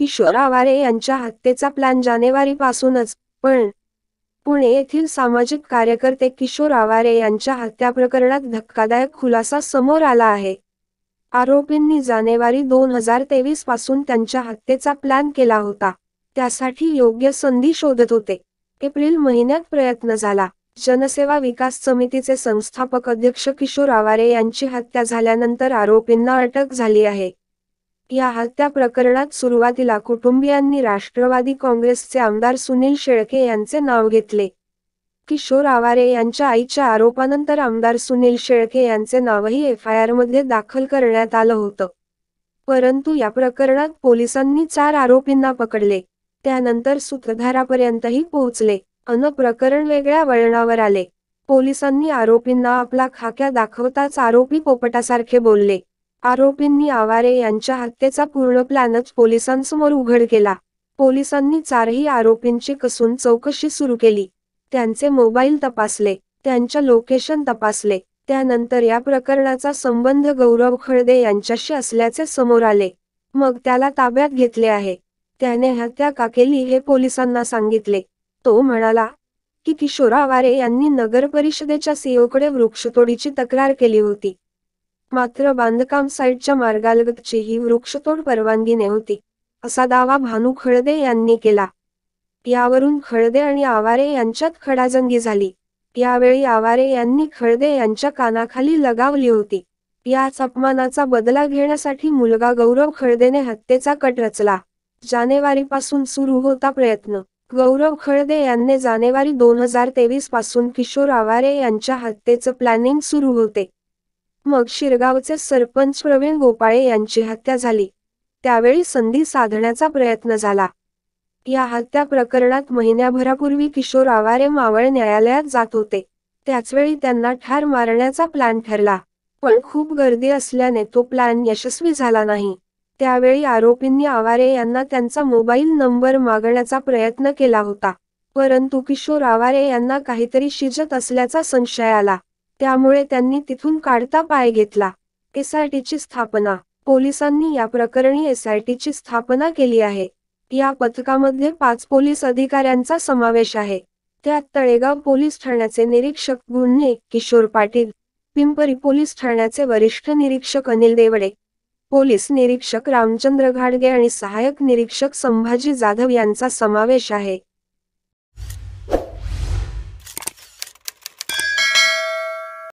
किशोर आवारे यांच्या हत्येचा प्लॅन पासूनच पण पुणे येथील सामाजिक कार्यकर्ते किशोर आवारे यांच्या हत्या प्रकरणात धक्कादायक खुलासा समोर आला आहे आरोपींनी जानेवारी दोन हजार तेवीस पासून त्यांच्या हत्येचा प्लॅन केला होता त्यासाठी योग्य संधी शोधत होते एप्रिल महिन्यात प्रयत्न झाला जनसेवा विकास समितीचे संस्थापक अध्यक्ष किशोर आवारे यांची हत्या झाल्यानंतर आरोपींना अटक झाली आहे या हत्या प्रकरणात सुरुवातीला कुटुंबियांनी राष्ट्रवादी काँग्रेसचे आमदार सुनील शेळके यांचे नाव घेतले किशोर आवारे यांच्या आईच्या आरोपानंतर आमदार सुनील शेळके यांचे नावही एफ आय आरमध्ये दाखल करण्यात आलं होतं परंतु या प्रकरणात पोलिसांनी चार आरोपींना पकडले त्यानंतर सूत्रधारापर्यंतही पोहोचले अन प्रकरण वेगळ्या वळणावर आले पोलिसांनी आरोपींना आपला खाक्या दाखवताच आरोपी पोपटासारखे बोलले आरोपींनी आवारे यांच्या हत्येचा पूर्ण प्लॅनच पोलिसांसमोर उघड केला पोलिसांनी चारही आरोपींची कसून चौकशी सुरू केली त्यांचे मोबाईल तपासले त्यांच्या लोकेशन तपासले त्यानंतर या प्रकरणाचा संबंध गौरव खळदे यांच्याशी असल्याचे समोर आले मग त्याला ताब्यात घेतले आहे त्याने हत्या का केली हे पोलिसांना सांगितले तो म्हणाला की किशोर आवारे यांनी नगर परिषदेच्या सीओकडे e वृक्षतोडीची तक्रार केली होती मात्र बांधकाम साईटच्या मार्गालगतची ही वृक्षतोड परवानगी नव्हती असा दावा भानू खळदे यांनी केला यावरून खळदे आणि आवारे यांच्यात खडाजंगी झाली यावेळी आवारे यांनी खळदे यांच्या कानाखाली लगावली होती याच अपमानाचा बदला घेण्यासाठी मुलगा गौरव खळदेने हत्येचा कट रचला जानेवारी पासून सुरू होता प्रयत्न गौरव खळदे यांनी जानेवारी दोन हजार तेवीस पासून किशोर आवारे यांच्या हत्येचं प्लॅनिंग सुरू होते मग शिरगावचे सरपंच प्रवीण गोपाळे यांची हत्या झाली त्यावेळी संधी साधण्याचा प्रयत्न झाला या हत्या प्रकरणात महिन्याभरापूर्वी किशोर आवारे मावळ न्यायालयात जात होते त्याचवेळी त्यांना ठार मारण्याचा प्लॅन ठरला पण खूप गर्दी असल्याने तो प्लॅन यशस्वी झाला नाही त्यावेळी आरोपींनी आवारे यांना त्यांचा मोबाईल नंबर मागण्याचा प्रयत्न केला होता परंतु किशोर आवारे यांना काहीतरी शिजत असल्याचा संशय आला त्यामुळे त्यांनी तिथून काढता पाय घेतला एसआयटीची स्थापना पोलिसांनी या प्रकरणी एसआयटीची स्थापना केली आहे या पथकामध्ये पाच पोलीस अधिकाऱ्यांचा समावेश आहे त्यात तळेगाव पोलीस ठाण्याचे निरीक्षक गुन्हे किशोर पाटील पिंपरी पोलीस ठाण्याचे वरिष्ठ निरीक्षक अनिल देवडे पोलीस निरीक्षक रामचंद्र घाडगे आणि सहायक निरीक्षक संभाजी जाधव यांचा समावेश आहे